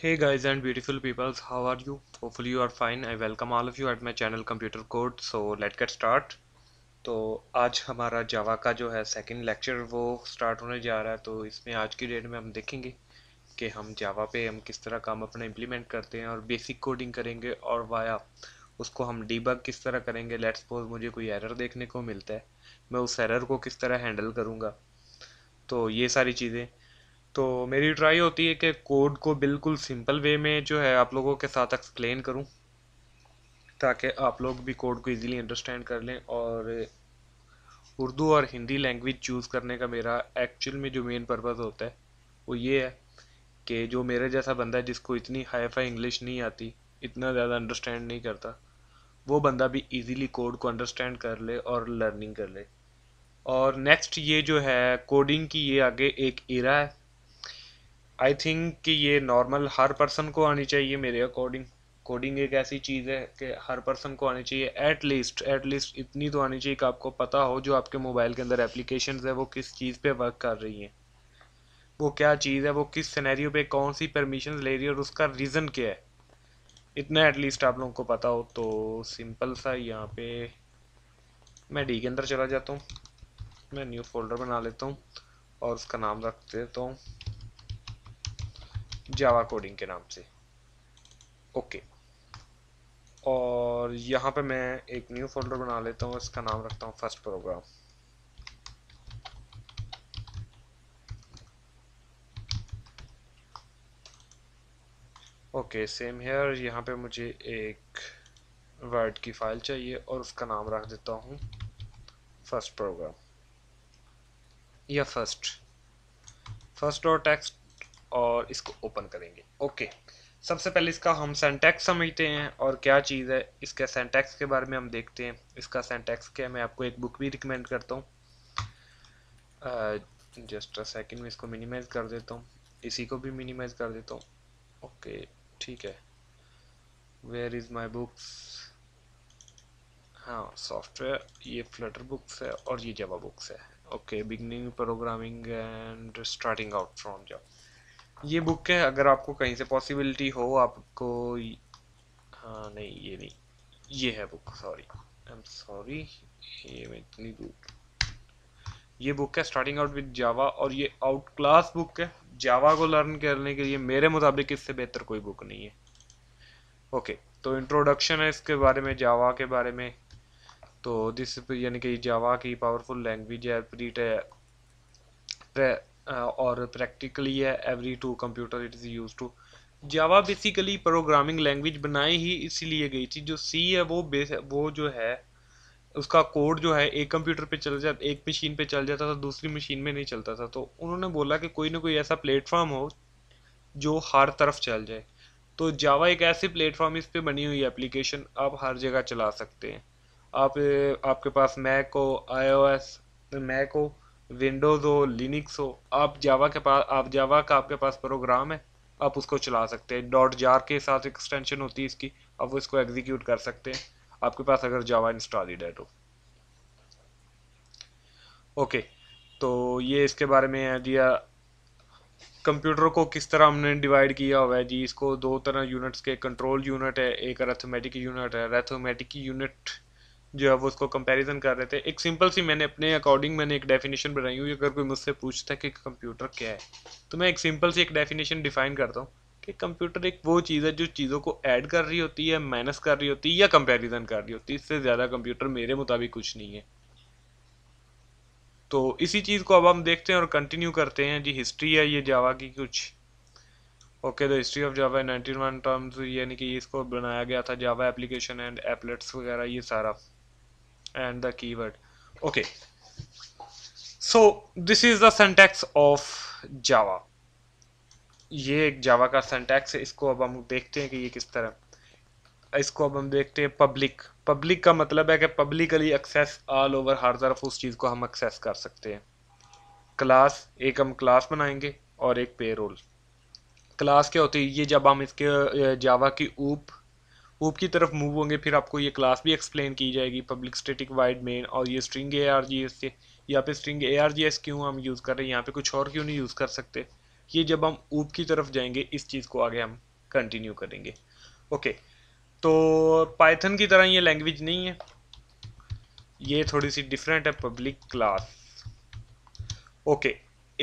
hey guys and beautiful peoples how are you hopefully you are fine i welcome all of you at my channel computer code so let's get start तो आज हमारा जावा का जो है second lecture वो start होने जा रहा है तो इसमें आज की डेट में हम देखेंगे कि हम जावा पे हम किस तरह काम अपना इम्प्लीमेंट करते हैं और बेसिक कोडिंग करेंगे और वाया उसको हम डीबग किस तरह करेंगे लेट सपोज मुझे कोई एरर देखने को मिलता है मैं उस एरर को किस तरह हैंडल करूँगा तो ये सारी चीज़ें तो मेरी ट्राई होती है कि कोड को बिल्कुल सिंपल वे में जो है आप लोगों के साथ एक्सप्लेन करूं ताकि आप लोग भी कोड को इजीली अंडरस्टैंड कर लें और उर्दू और हिंदी लैंग्वेज चूज़ करने का मेरा एक्चुअल में जो मेन पर्पज़ होता है वो ये है कि जो मेरे जैसा बंदा है जिसको इतनी हाई फाई इंग्लिश नहीं आती इतना ज़्यादा अंडरस्टैंड नहीं करता वो बंदा भी इजीली कोड को अंडरस्टैंड कर ले और लर्निंग कर ले और नेक्स्ट ये जो है कोडिंग की ये आगे एक इरा है आई थिंक कि ये नॉर्मल हर पर्सन को आनी चाहिए मेरे अकॉर्डिंग कोडिंग एक ऐसी चीज़ है कि हर पर्सन को आनी चाहिए एट लीस्ट एट लीस्ट इतनी तो आनी चाहिए कि आपको पता हो जो आपके मोबाइल के अंदर एप्लीकेशन है वो किस चीज़ पे वर्क कर रही हैं वो क्या चीज़ है वो किस सिनेरियो पे कौन सी परमिशन ले रही है और उसका रीज़न क्या है इतना एटलीस्ट आप लोगों को पता हो तो सिंपल सा यहाँ पे मैं डी के अंदर चला जाता हूँ मैं न्यू फोल्डर बना लेता हूँ और उसका नाम रख देता हूँ जावा कोडिंग के नाम से ओके और यहाँ पे मैं एक न्यू फोल्डर बना लेता हूँ इसका नाम रखता हूँ first program okay same here यहाँ पे मुझे एक वर्ड की फाइल चाहिए और उसका नाम रख देता हूँ फर्स्ट प्रोग्राम या फर्स्ट फर्स्ट डॉट टेक्स्ट और इसको ओपन करेंगे ओके सबसे पहले इसका हम सेंटेक्स समझते हैं और क्या चीज़ है इसके सेंटेक्स के बारे में हम देखते हैं इसका सेंटेक्स क्या मैं आपको एक बुक भी रिकमेंड करता हूँ जस्ट अ सेकंड में इसको मिनिमाइज कर देता हूँ इसी को भी मिनिमाइज कर देता हूँ ओके ठीक है वेयर इज़ माई बुक्स हाँ सॉफ्टवेयर ये फ्लटर बुक्स है और ये जवा बुक्स है okay beginning programming and starting out from job ये बुक है अगर आपको कहीं से पॉसिबिलिटी हो आपको हाँ नहीं ये नहीं ये है book sorry I am sorry ये मैं इतनी दूर ये बुक है स्टार्टिंग आउट विद जावा और ये आउट क्लास बुक है जावा को लर्न करने के लिए मेरे मुताबिक इससे बेहतर कोई बुक नहीं है ओके okay, तो इंट्रोडक्शन है इसके बारे में जावा के बारे में तो दिस यानी कि जावा की पावरफुल लैंग्वेज है प्रीट है uh, or practically uh, every two computer it is used to Java basically programming language बनाई ही इसीलिए गई थी जो सी है वो बेस वो जो है उसका कोड जो है एक कंप्यूटर पे चल जाता एक मशीन पे चल जाता था दूसरी मशीन में नहीं चलता था तो उन्होंने बोला कि कोई ना कोई ऐसा प्लेटफॉर्म हो जो हर तरफ चल जाए तो जावा एक ऐसे प्लेटफॉर्म इस पर बनी हुई एप्लीकेशन आप हर जगह चला सकते हैं आप आपके पास मैक हो आई मैक हो विंडोज़ हो लिनिक्स हो आप जावा के पास आप जावा का आपके पास प्रोग्राम है आप उसको चला सकते हैं डॉट जार के साथ एक्सटेंशन होती है इसकी आप इसको एग्जीक्यूट कर सकते हैं आपके पास अगर जावा इंस्टॉलिड है तो ओके तो ये इसके बारे में है जी कंप्यूटर को किस तरह हमने डिवाइड किया हुआ है जी इसको दो तरह यूनिट्स के कंट्रोल यूनिट है एक अरेथमेटिक यूनिट है अरेथोमेटिक यूनिट जो है वो उसको कंपैरिजन कर रहे थे एक सिंपल सी मैंने अपने अकॉर्डिंग मैंने एक डेफिनेशन बनाई हुई अगर कोई मुझसे पूछता है कि कंप्यूटर क्या है तो मैं एक सिंपल सी एक डेफिनेशन डिफाइन करता हूँ कि कंप्यूटर एक वो चीज़ है जो चीज़ों को ऐड कर रही होती है माइनस कर रही होती है या कंपेरिजन कर रही होती है इससे ज़्यादा कंप्यूटर मेरे मुताबिक कुछ नहीं है तो इसी चीज़ को अब हम देखते हैं और कंटिन्यू करते हैं जी हिस्ट्री है ये जावा की कुछ okay the history of Java nineteen one terms यानी कि इसको बनाया गया था जावा एप्लीकेशन एंड एपलेट्स वगैरह ये सारा and the keyword okay so this is the syntax of java ये एक जावा का सेंटेक्स है इसको अब हम देखते हैं कि ये किस तरह इसको अब हम देखते हैं पब्लिक पब्लिक का मतलब है कि पब्लिकली एक्सेस ऑल ओवर हर तरफ उस चीज़ को हम एक्सेस कर सकते हैं क्लास एक हम क्लास बनाएंगे और एक पेरोल क्लास क्या होती है ये जब हम इसके जावा की ऊप ऊप की तरफ मूव होंगे फिर आपको ये क्लास भी एक्सप्लेन की जाएगी पब्लिक स्टेटिक वाइड मेन और ये string A R G S से यहाँ पर string A R G S क्यों हम यूज़ कर रहे हैं यहाँ पे कुछ और क्यों नहीं यूज़ कर सकते ये जब हम ऊप की तरफ जाएंगे इस चीज़ को आगे हम कंटिन्यू करेंगे ओके तो पाइथन की तरह ये लैंग्वेज नहीं है ये थोड़ी सी डिफरेंट है पब्लिक क्लास ओके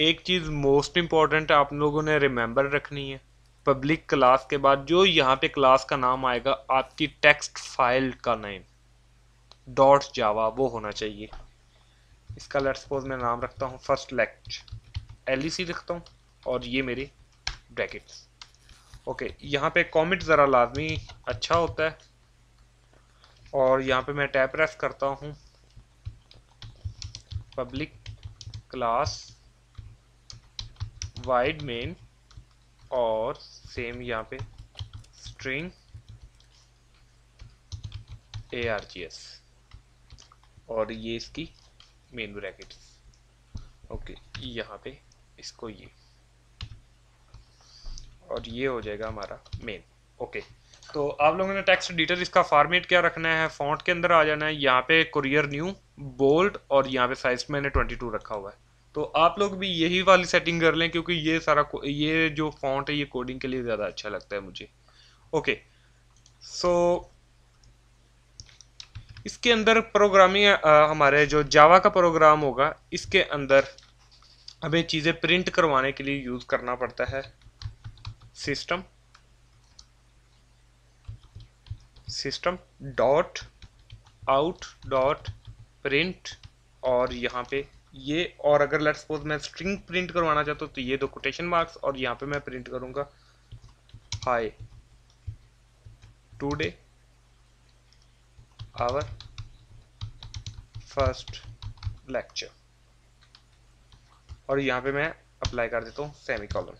एक चीज़ मोस्ट इम्पॉर्टेंट आप लोगों ने रिमेंबर रखनी है पब्लिक क्लास के बाद जो यहाँ पे क्लास का नाम आएगा आपकी टेक्स्ट फाइल का नेम डॉट जावा वो होना चाहिए इसका लेट सपोज मैं नाम रखता हूँ फर्स्ट लेक्च एल लिखता हूँ और ये मेरे ब्रैकेट्स ओके यहाँ पे कॉमेंट ज़रा लाजमी अच्छा होता है और यहाँ पे मैं टैप रेस करता हूँ पब्लिक क्लास वाइड मेन और सेम यहाँ पे string A R G S और ये इसकी मेन ब्रैकेट ओके यहाँ पे इसको ये और ये हो जाएगा हमारा मेन ओके तो आप लोगों ने टेक्स्ट डिटेल इसका फॉर्मेट क्या रखना है फॉन्ट के अंदर आ जाना है यहाँ पे कुरियर न्यू बोल्ड और यहाँ पे साइज मैंने 22 रखा हुआ है तो आप लोग भी यही वाली सेटिंग कर लें क्योंकि ये सारा ये जो फॉन्ट है ये कोडिंग के लिए ज़्यादा अच्छा लगता है मुझे ओके सो so, इसके अंदर प्रोग्रामिंग हमारे जो जावा का प्रोग्राम होगा इसके अंदर हमें चीज़ें प्रिंट करवाने के लिए यूज़ करना पड़ता है system system dot out dot print और यहाँ पे ये और अगर लेट सपोज मैं स्ट्रिंग प्रिंट करवाना चाहता हूँ तो ये दो कोटेशन मार्क्स और यहाँ पे मैं प्रिंट करूँगा hi today our first lecture और यहाँ पे मैं अप्लाई कर देता हूँ सेमी कॉलम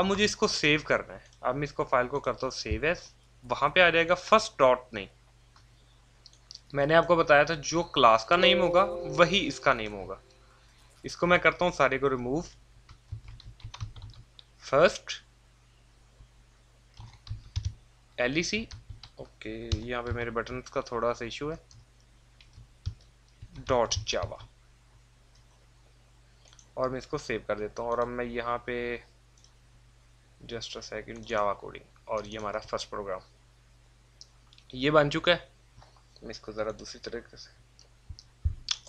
अब मुझे इसको सेव करना है अब मैं इसको फाइल को करता हूँ सेव एस वहाँ पे आ जाएगा फर्स्ट डॉट नहीं मैंने आपको बताया था जो क्लास का नेम होगा वही इसका नेम होगा इसको मैं करता हूँ सारे को रिमूव फर्स्ट एल ओके यहाँ पे मेरे बटन का थोड़ा सा इशू है डॉट जावा और मैं इसको सेव कर देता हूँ और अब मैं यहाँ पे just a second Java coding और ये हमारा फर्स्ट प्रोग्राम ये बन चुका है मैं इसको ज़रा दूसरी तरीके से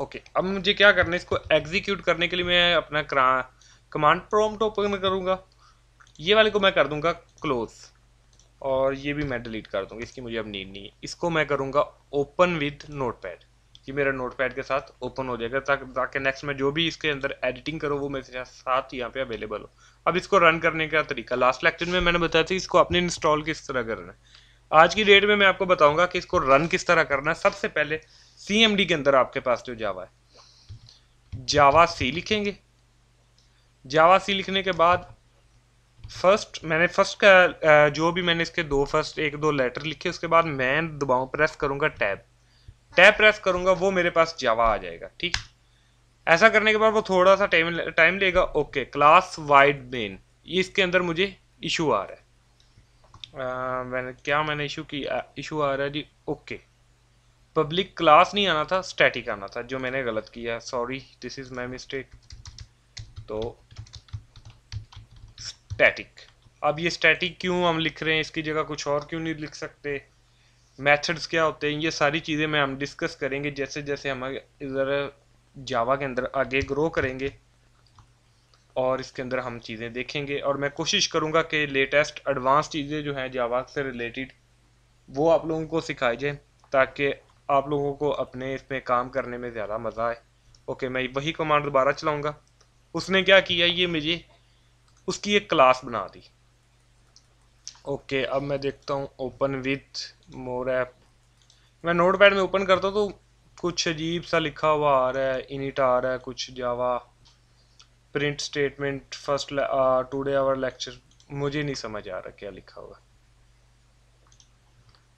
ओके अब मुझे क्या करना है इसको एग्जीक्यूट करने के लिए मैं अपना कमांड प्रॉम्प्ट ओपन करूँगा ये वाले को मैं कर दूँगा क्लोज और ये भी मैं डिलीट कर दूँगा इसकी मुझे अब नींद नहीं है इसको मैं करूँगा ओपन विद नोट पैड ये मेरा नोट पैड के साथ ओपन हो जाएगा ताकि ताकि नेक्स्ट में जो भी इसके अंदर एडिटिंग करो वो मेरे साथ यहाँ पे अवेलेबल हो अब इसको रन करने का तरीका लास्ट लेक्चर में मैंने बताया था इसको अपने इंस्टॉल किस तरह करना है आज की डेट में मैं आपको बताऊँगा कि इसको रन किस तरह करना है सबसे पहले CMD के अंदर आपके पास जो जावा है जावा सी लिखेंगे जावा सी लिखने के बाद फर्स्ट मैंने फर्स्ट का जो भी मैंने इसके दो फर्स्ट एक दो लेटर लिखे उसके बाद मैं दबाऊँ प्रेस करूँगा टैब टैब प्रेस करूँगा वो मेरे पास जावा आ जाएगा ठीक ऐसा करने के बाद वो थोड़ा सा टाइम टाइम लेगा ओके क्लास वाइड मेन इसके अंदर मुझे इशू आ रहा है आ, मैंने क्या मैंने इशू किया इशू आ रहा है जी ओके पब्लिक क्लास नहीं आना था स्टैटिक आना था जो मैंने गलत किया sorry this is my mistake तो स्टैटिक अब ये स्टैटिक क्यों हम लिख रहे हैं इसकी जगह कुछ और क्यों नहीं लिख सकते मेथड्स क्या होते हैं ये सारी चीज़ें मैं हम डिस्कस करेंगे जैसे जैसे हम इधर जावा के अंदर आगे ग्रो करेंगे और इसके अंदर हम चीज़ें देखेंगे और मैं कोशिश करूँगा कि लेटेस्ट एडवांस चीज़ें जो हैं जावा से रिलेटेड वो आप लोगों को सिखाई जाए ताकि आप लोगों को अपने इसमें काम करने में ज़्यादा मज़ा आए ओके मैं वही कमांड दोबारा चलाऊँगा उसने क्या किया ये मुझे उसकी एक क्लास बना दी ओके अब मैं देखता हूँ ओपन विथ मोर ऐप मैं नोट पैड में ओपन करता हूँ तो कुछ अजीब सा लिखा हुआ आ रहा है इनिट आ रहा है कुछ Java print statement first today our lecture मुझे नहीं समझ आ रहा क्या लिखा हुआ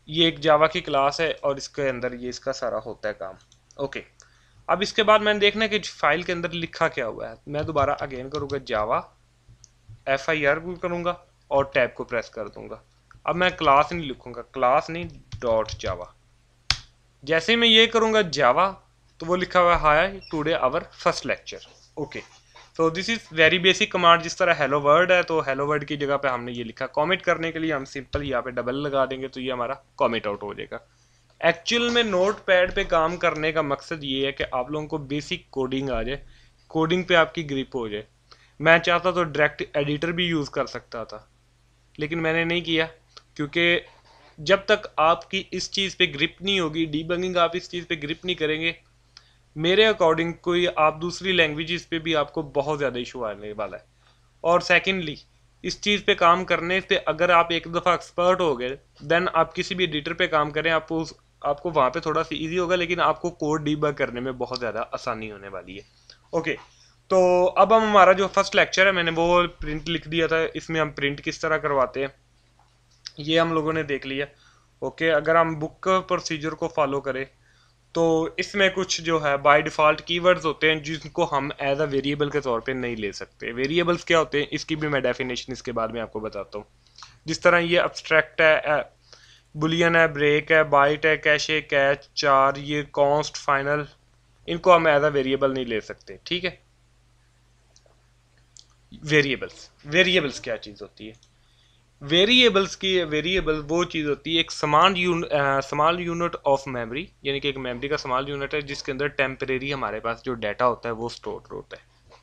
ये एक जावा की क्लास है और इसके अंदर ये इसका सारा होता है काम ओके अब इसके बाद मैंने देखना है कि फाइल के अंदर लिखा क्या हुआ है मैं दोबारा अगेन करूँगा जावा एफ आई आर करूँगा और टैब को प्रेस कर दूँगा अब मैं क्लास नहीं लिखूँगा क्लास नहीं डॉट जावा जैसे ही मैं ये करूँगा जावा तो वो लिखा हुआ है hi today our first lecture okay तो this is very basic command जिस तरह हेलो वर्ड है तो हेलो वर्ड की जगह पे हमने ये लिखा कॉमेंट करने के लिए हम सिंपल यहाँ पे डबल लगा देंगे तो ये हमारा कॉमेंट आउट हो जाएगा एक्चुअल में नोट पैड पर काम करने का मकसद ये है कि आप लोगों को बेसिक कोडिंग आ जाए कोडिंग पे आपकी ग्रिप हो जाए मैं चाहता तो डायरेक्ट एडिटर भी यूज़ कर सकता था लेकिन मैंने नहीं किया क्योंकि जब तक आपकी इस चीज़ पे ग्रिप नहीं होगी डीबंगिंग आप इस चीज़ पे ग्रिप नहीं करेंगे मेरे अकॉर्डिंग कोई आप दूसरी लैंग्वेजेस पे भी आपको बहुत ज़्यादा इशू आने वाला है और सेकेंडली इस चीज़ पे काम करने से अगर आप एक दफ़ा एक्सपर्ट हो गए देन आप किसी भी एडिटर पे काम करें आप उस आपको वहाँ पे थोड़ा सा इजी होगा लेकिन आपको कोड डीबग करने में बहुत ज़्यादा आसानी होने वाली है ओके तो अब हम हमारा जो फर्स्ट लेक्चर है मैंने वो प्रिंट लिख दिया था इसमें हम प्रिंट किस तरह करवाते हैं ये हम लोगों ने देख लिया ओके अगर हम बुक प्रोसीजर को फॉलो करें तो इसमें कुछ जो है बाय डिफ़ॉल्ट कीवर्ड्स होते हैं जिनको हम एज अ वेरिएबल के तौर पे नहीं ले सकते वेरिएबल्स क्या होते हैं इसकी भी मैं डेफिनेशन इसके बाद में आपको बताता हूँ जिस तरह ये अब्स्ट्रैक्ट है बुलियन है ब्रेक है बाइट है कैश है कैच चार ये कॉन्स्ट फाइनल इनको हम एज अ वेरिएबल नहीं ले सकते ठीक है वेरिएबल्स वेरिएबल्स क्या चीज़ होती है वेरिएबल्स की वेरिएबल वो चीज़ होती है एक समान यून यूनिट ऑफ मेमोरी यानी कि एक मेमोरी का समाल यूनिट है जिसके अंदर टेम्परेरी हमारे पास जो डाटा होता है वो स्टोर होता है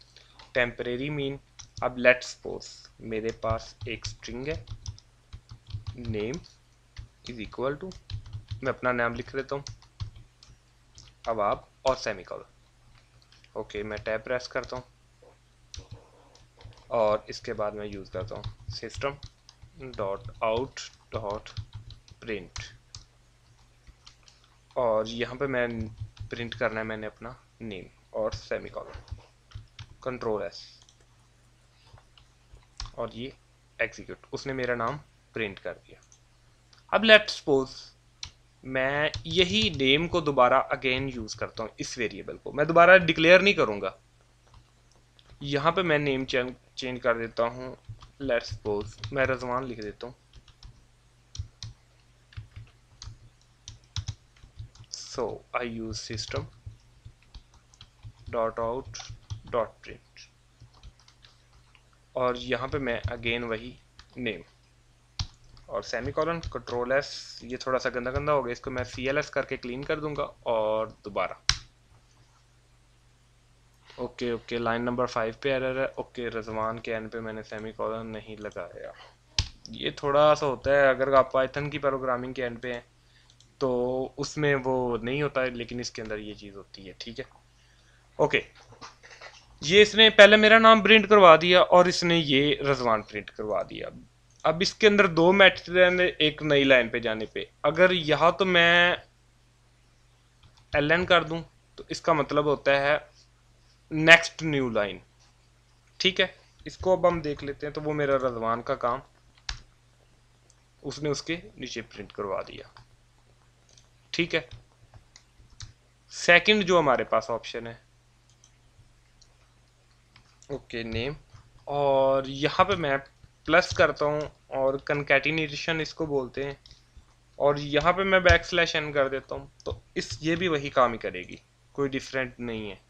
टेम्परेरी मीन अब लेट सपोज मेरे पास एक स्ट्रिंग है नेम इज इक्वल टू मैं अपना नाम लिख लेता हूँ अब आप और सेमिकॉल ओके मैं टैब प्रेस करता हूँ और इसके बाद मैं यूज़ करता हूँ system dot out dot print और यहाँ पे मैं प्रिंट करना है मैंने अपना नेम और सेमी कंट्रोल एस और ये एग्जीक्यूट उसने मेरा नाम प्रिंट कर दिया अब लेट सपोज मैं यही नेम को दोबारा अगेन यूज़ करता हूँ इस वेरिएबल को मैं दोबारा डिक्लेयर नहीं करूँगा यहाँ पे मैं नेम चेंज कर देता हूँ लेट्स सपोज मैं रजवान लिख देता हूँ so I use system dot out dot print और यहाँ पे मैं अगेन वही नेम और सेमी कॉलन कंट्रोल एस ये थोड़ा सा गंदा गंदा हो गया इसको मैं सी एल एस करके क्लीन कर दूंगा और दोबारा okay okay line number five पे एरर है ओके रजवान के एंड पे मैंने सेमी कॉलन नहीं लगाया ये थोड़ा सा होता है अगर आप पाइथन की प्रोग्रामिंग के एंड पे हैं तो उसमें वो नहीं होता है लेकिन इसके अंदर ये चीज़ होती है ठीक है ओके ये इसने पहले मेरा नाम प्रिंट करवा दिया और इसने ये रजवान प्रिंट करवा दिया अब इसके अंदर दो मैच एक नई लाइन पे जाने पे अगर यहाँ तो मैं एल कर दूँ तो इसका मतलब होता है नेक्स्ट न्यू लाइन ठीक है इसको अब हम देख लेते हैं तो वो मेरा रजवान का काम उसने उसके नीचे प्रिंट करवा दिया ठीक है सेकंड जो हमारे पास ऑप्शन है ओके नेम और यहां पे मैं प्लस करता हूँ और कनकेटिनेशन इसको बोलते हैं और यहां पे मैं बैक स्लैश एन कर देता हूँ तो इस ये भी वही काम ही करेगी कोई डिफरेंट नहीं है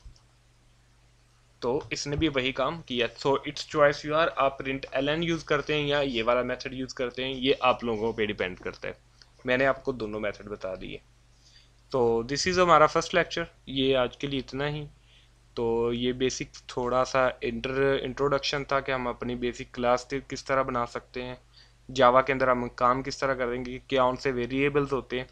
तो इसने भी वही काम किया so it's choice you are आप प्रिंट एल एन यूज़ करते हैं या ये वाला मेथड यूज़ करते हैं ये आप लोगों पे डिपेंड करता है मैंने आपको दोनों मेथड बता दिए तो दिस इज़ हमारा फर्स्ट लेक्चर ये आज के लिए इतना ही तो ये बेसिक थोड़ा सा इंटर इंट्रोडक्शन था कि हम अपनी बेसिक क्लास किस तरह बना सकते हैं जावा के अंदर हम काम किस तरह करेंगे क्या उनसे वेरिएबल्स होते हैं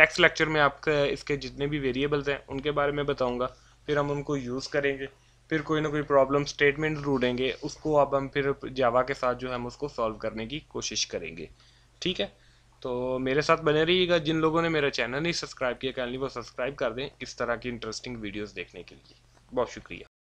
नेक्स्ट लेक्चर में आपका इसके जितने भी वेरिएबल्स हैं उनके बारे में बताऊँगा फिर हम उनको यूज़ करेंगे फिर कोई ना कोई प्रॉब्लम स्टेटमेंट ढूंढेंगे उसको अब हम फिर जावा के साथ जो है हम उसको सॉल्व करने की कोशिश करेंगे ठीक है तो मेरे साथ बने रहिएगा जिन लोगों ने मेरा चैनल नहीं सब्सक्राइब किया कैनली वो सब्सक्राइब कर दें इस तरह की इंटरेस्टिंग वीडियोस देखने के लिए बहुत शुक्रिया